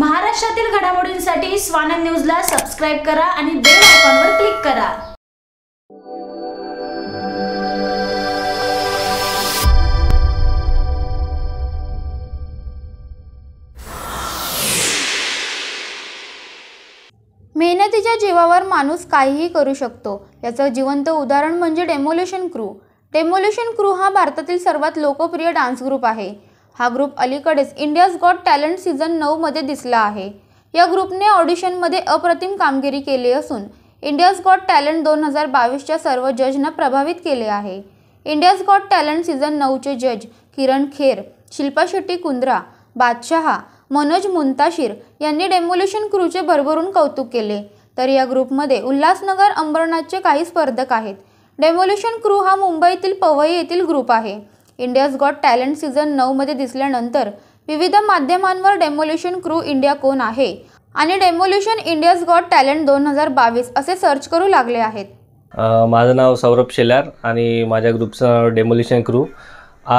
महाराष्ट्रातील घडामोडींसाठी स्वानंद न्यूजला सबस्क्राईब करा आणि बेल आयकॉनवर क्लिक करा मेहनतीच्या जीवावर माणूस काहीही करू शकतो याचं जिवंत उदाहरण म्हणजे डेमोल्युशन क्रू डेमोल्युशन क्रू हा भारतातील सर्वात लोकप्रिय डान्स ग्रुप आहे हा ग्रुप अलीकडेच इंडियाज गॉट टॅलेंट सीझन नऊमध्ये दिसला आहे या ग्रुपने ऑडिशनमध्ये अप्रतिम कामगिरी केली असून इंडियाज गॉट टॅलेंट दोन हजार बावीसच्या सर्व जजना प्रभावित केले आहे इंडियाज गॉट टॅलेंट सीझन नऊचे जज किरण खेर शिल्पा शेट्टी कुंद्रा बादशहा मनोज मुंताशीर यांनी डेमोल्युशन क्रूचे भरभरून कौतुक केले तर या ग्रुपमध्ये उल्हासनगर अंबरनाथचे काही स्पर्धक आहेत डेमोल्युशन क्रू हा मुंबईतील पवई येथील ग्रुप आहे इंडियाज गॉट टॅलेंट सीझन नऊमध्ये दिसल्यानंतर विविध माध्यमांवर डेमोल्युशन क्रू इंडिया कोण आहे आणि डेमोल्युशन इंडियाज गॉट टॅलेंट दोन हजार बावीस असे सर्च करू लागले आहेत माझं नाव सौरभ शेलार आणि माझ्या ग्रुपचं नाव डेमोल्युशन क्रू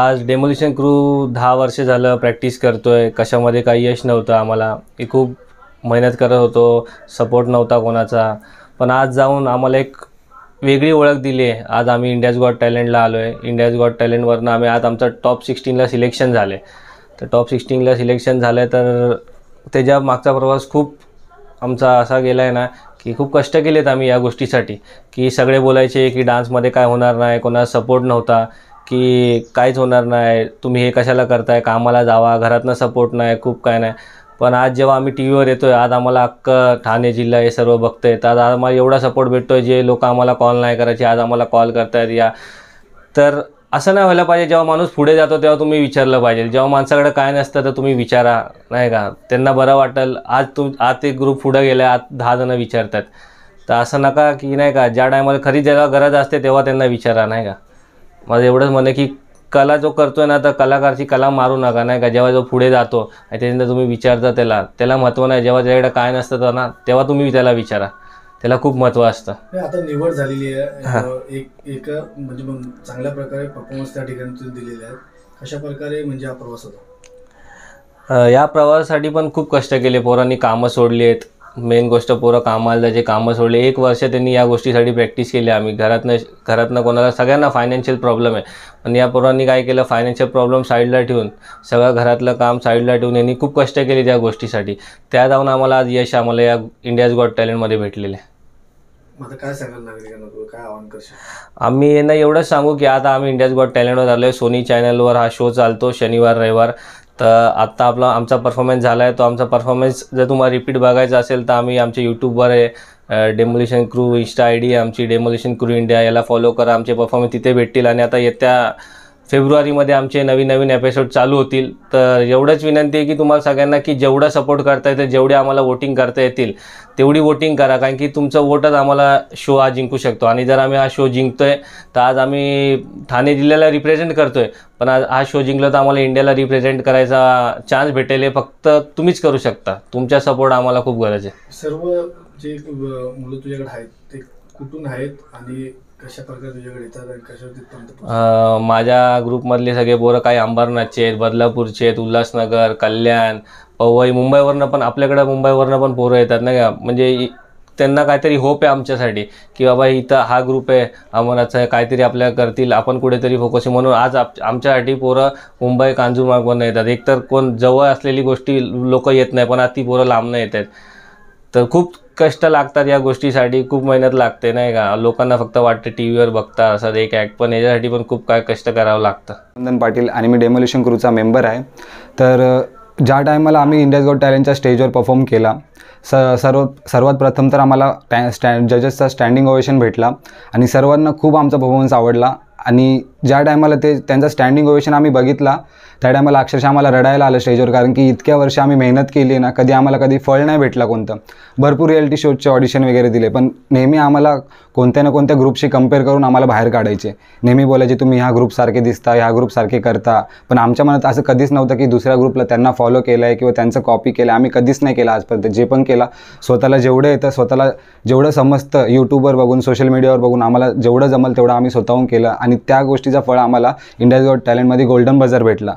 आज डेमोल्युशन क्रू दहा वर्ष झालं प्रॅक्टिस करतोय कशामध्ये काही यश नव्हतं आम्हाला हे खूप मेहनत करत होतो सपोर्ट नव्हता कोणाचा पण आज जाऊन आम्हाला एक वेगळी ओळख दिली आहे आज आम्ही इंडियाज गॉट टॅलेंटला आलो आहे इंडियाज गॉट टॅलेंटवरनं आम्ही आज आमचं टॉप सिक्स्टीनला सिलेक्शन झालं आहे तर टॉप सिक्स्टीनला सिलेक्शन झालं आहे तर त्याच्या मागचा प्रवास खूप आमचा असा गेला आहे ना की खूप कष्ट केलेत आम्ही या गोष्टीसाठी की सगळे बोलायचे की डान्समध्ये काय होणार नाही कोणा सपोर्ट नव्हता की कायच होणार नाही तुम्ही हे कशाला करताय कामाला जावा घरातनं सपोर्ट नाही खूप काय नाही पण आज जेव्हा आम्ही टी व्हीवर येतो आहे आज आम्हाला अक्क ठाणे जिल्हा हे सर्व बघता तर आज आम्हाला एवढा सपोर्ट भेटतोय जे लोक आम्हाला कॉल नाही करायचे आज आम्हाला कॉल करतायत या तर असं नाही व्हायला पाहिजे जेव्हा माणूस पुढे जातो तेव्हा तुम्ही विचारलं पाहिजे जेव्हा माणसाकडे काय नसतं तर तुम्ही विचारा नाही का त्यांना बरं वाटेल आज तुम आत एक ग्रुप पुढं गेला आज दहा जणं विचारतात तर असं नका की नाही का ज्या टायमाला खरी जेव्हा गरज असते तेव्हा त्यांना विचारा नाही का माझं एवढंच म्हणणं की कला जो करतोय ना तर कलाकारची कला मारू नका नाही का जेव्हा जो पुढे जातो आणि त्याच्यानंतर तुम्ही विचारता त्याला त्याला महत्त्व नाही जेव्हा त्याच्याकडे काय नसतं ना तेव्हा तुम्ही त्याला विचारा त्याला खूप महत्व असतं आता निवड झालेली आहे एक एक म्हणजे चांगल्या प्रकारे परफॉर्मन्स त्या ठिकाणी दिलेले आहेत कशा प्रकारे म्हणजे हा प्रवास होता या प्रवासासाठी पण खूप कष्ट केले पोरांनी कामं सोडली आहेत मेन गोष्ट पोरं कामाला जे कामं सोडले एक वर्ष त्यांनी या गोष्टीसाठी प्रॅक्टिस केली आम्ही घरातनं घरातनं कोणाला सगळ्यांना फायनान्शियल प्रॉब्लेम आहे पण या पोरांनी काय केलं फायनान्शियल प्रॉब्लेम साईडला ठेवून सगळं घरातलं काम साईडला ठेवून यांनी खूप कष्ट केले त्या गोष्टीसाठी त्या जाऊन आम्हाला आज यश आम्हाला या इंडियाज गॉट टॅलेंटमध्ये भेटलेले आहे काय काय आम्ही यांना एवढंच सांगू की आता आम्ही इंडियाज गॉट टॅलेंटवर आलो आहे सोनी चॅनलवर हा शो चालतो शनिवार रविवार तर आत्ता आपला आमचा परफॉर्मन्स झाला आहे तो आमचा परफॉर्मन्स जर तुम्हाला रिपीट बघायचा असेल तर आम्ही आमच्या यूट्यूबवर आहे demolition crew insta I D आमची डेमोलिशन क्रू इंडिया याला फॉलो करा आमचे परफॉर्मन्स तिथे भेटतील आणि आता येत्या फेब्रुवारीमध्ये आमचे नवीन नवीन एपिसोड चालू होतील तर एवढंच विनंती आहे की तुम्हाला सगळ्यांना की जेवढा सपोर्ट करता येतं जेवढे आम्हाला वोटिंग करता येतील तेवढी वोटिंग करा कारण की तुमचं वोटच आम्हाला शो आज जिंकू शकतो आणि जर आम्ही हा शो जिंकतो आहे तर आज आम्ही ठाणे जिल्ह्याला रिप्रेझेंट करतो आहे पण आज हा शो जिंकलं तर आम्हाला इंडियाला रिप्रेझेंट करायचा चान्स भेटेल फक्त तुम्हीच करू शकता तुमचा सपोर्ट आम्हाला खूप गरज आहे सर्व जे मुलं तुझ्याकडे आहेत ते कुठून आहेत आणि माझ्या ग्रुपमधले सगळे पोरं काही अंबरनाथचे आहेत बदलापूरचे आहेत उल्हासनगर कल्याण पवई मुंबईवरनं पण आपल्याकडं मुंबईवरनं पण पोरं येतात नाही का म्हणजे त्यांना काहीतरी होप आहे आमच्यासाठी की बाबा इथं हा ग्रुप आहे आहे काहीतरी आपल्या करतील आपण कुठेतरी फोकस म्हणून आज आमच्यासाठी पोरं मुंबई कांजूरमार्गवरनं येतात एकतर कोण जवळ असलेली गोष्टी लोक येत नाही पण आज ती पोरं लांबनं येत आहेत तर खूप कष्ट लागतात या गोष्टीसाठी खूप मेहनत लागते नाही का लोकांना फक्त वाटते टी व्हीवर बघता असं एक ॲक्ट पण याच्यासाठी पण खूप काय कष्ट करावं लागतं नंदन पाटील आणि मी डेमोल्युशन क्रूचा मेंबर आहे तर ज्या टायमाला आम्ही इंडियाज गॉट टॅलेंटच्या स्टेजवर परफॉर्म केला स सर्व सर्वात प्रथम तर आम्हाला टॅ स्टँड जजेसचा स्टँडिंग ओवेशन भेटला आणि सर्वांना खूप आमचा परफॉर्मन्स आवडला आणि ज्या टायमाला ते त्यांचा स्टँडिंग ओवेशन आम्ही बघितला त्या टायमाला अक्षरशः आम्हाला रडायला आलं स्टेजवर कारण की इतक्या वर्ष आम्ही मेहनत केली ना कधी आम्हाला कधी फळ नाही भेटला कोणतं भरपूर रिॲलिटी शोजचे ऑडिशन वगैरे दिले पण नेहमी आम्हाला कोणत्या ना कोणत्या ग्रुपशी कम्पेअर करून आम्हाला बाहेर काढायचे नेहमी बोलायचे तुम्ही ह्या ग्रुपसारखे दिसता ह्या ग्रुपसारखे करता पण आमच्या मनात असं कधीच नव्हतं की दुसऱ्या ग्रुपला त्यांना फॉलो केलं आहे किंवा त्यांचं कॉपी केलं आम्ही कधीच नाही केलं आजपर्यंत जे पण केला स्वतःला जेवढं येतं स्वतःला जेवढं समजतं यूट्यूबवर बघून सोशल मीडियावर बघून आम्हाला जेवढं जमल तेवढं आम्ही स्वतःहून केलं आणि त्या गोष्टी फळ आम्हाला इंडियाज गॉट टॅलेंटमध्ये गोल्डन बजर भेटला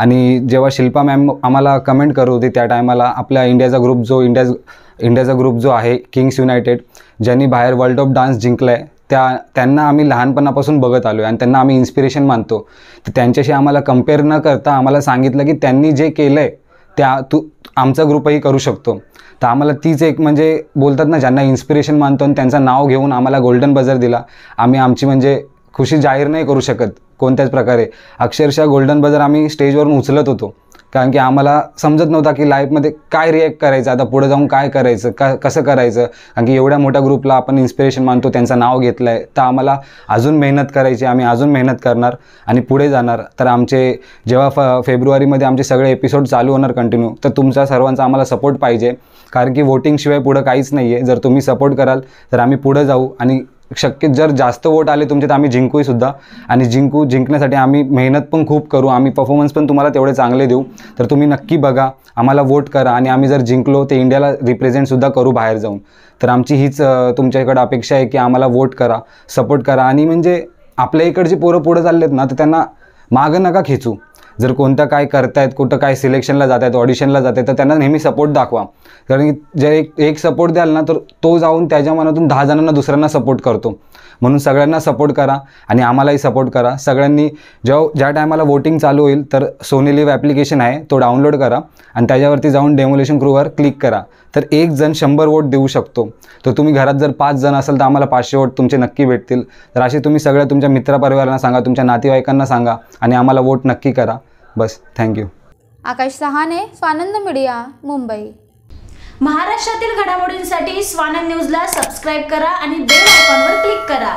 आणि जेव्हा शिल्पा मॅम आम्हाला कमेंट करत होती त्या टायमाला आपल्या इंडियाचा ग्रुप जो इंडियाज इंडियाचा ग्रुप जो आहे किंग्स युनायटेड ज्यांनी बाहेर वर्ल्ड ऑफ डान्स जिंकला आहे त्या त्यांना आम्ही लहानपणापासून बघत आलो आहे आणि त्यांना आम्ही इन्स्पिरेशन मानतो तर त्यांच्याशी आम्हाला कम्पेअर न करता आम्हाला सांगितलं की त्यांनी जे केलं आहे त्या तू आमचा ग्रुपही करू शकतो तर आम्हाला तीच एक म्हणजे बोलतात ना ज्यांना इन्स्पिरेशन मानतो आणि त्यांचं नाव घेऊन आम्हाला गोल्डन बजर दिला आम्ही आमची म्हणजे खुशी जाहीर नाही करू शकत कोणत्याच प्रकारे अक्षरशः गोल्डन बजर आम्ही स्टेजवरून उचलत होतो कारण की आम्हाला समजत नव्हता की लाईफमध्ये काय रिॲक्ट करायचं आता पुढे जाऊन काय करायचं का कसं करायचं कारण की एवढ्या मोठ्या ग्रुपला आपण इन्स्पिरेशन मानतो त्यांचं नाव घेतलं आहे तर आम्हाला अजून मेहनत करायची आम्ही अजून मेहनत करणार आणि पुढे जाणार तर आमचे जेव्हा फ फेब्रुवारीमध्ये आमचे सगळे एपिसोड चालू होणार कंटिन्यू तर तुमचा सर्वांचा आम्हाला सपोर्ट पाहिजे कारण की वोटिंगशिवाय पुढं काहीच नाही आहे जर तुम्ही सपोर्ट कराल तर आम्ही पुढं जाऊ आणि शक्य जर जास्त वोट आले तुमचे तर आम्ही जिंकूही सुद्धा आणि जिंकू जिंकण्यासाठी आम्ही मेहनत पण खूप करू आम्ही परफॉर्मन्स पण तुम्हाला तेवढे चांगले देऊ तर तुम्ही नक्की बघा आम्हाला वोट करा आणि आम्ही जर जिंकलो ते इंडियाला रिप्रेझेंटसुद्धा करू बाहेर जाऊन तर आमची हीच तुमच्याकडं अपेक्षा आहे की आम्हाला वोट करा सपोर्ट करा आणि म्हणजे आपल्या इकडचे पोरं पुढं चाललेत ना तर त्यांना मागं नका खेचू जर कोणतं काय करतायत कुठं काय सिलेक्शनला जात आहेत ऑडिशनला जात आहेत तर त्यांना नेहमी सपोर्ट दाखवा कारण की जर एक एक सपोर्ट द्याल ना तर तो जाऊन त्याच्या मनातून दहा जणांना दुसऱ्यांना सपोर्ट करतो म्हणून सगळ्यांना सपोर्ट करा आणि आम्हालाही सपोर्ट करा सगळ्यांनी जेव्हा ज्या टायमाला वोटिंग चालू होईल तर सोनी लिव्ह ॲप्लिकेशन आहे तो डाउनलोड करा आणि त्याच्यावरती जाऊन डेमोलेशन क्रूवर क्लिक करा तर एक जण शंभर वोट देऊ शकतो तर तुम्ही घरात जर पाच जण असाल तर आम्हाला पाचशे वोट तुमचे नक्की भेटतील तर असे तुम्ही सगळ्या तुमच्या मित्रपरिवारांना सांगा तुमच्या नातेवाईकांना सांगा आणि आम्हाला वोट नक्की करा बस थँक्यू आकाश सहाने स्वानंद मीडिया मुंबई महाराष्ट्रातील घडामोडींसाठी स्वानंद न्यूजला सबस्क्राईब करा आणि बेल आयकॉनवर क्लिक करा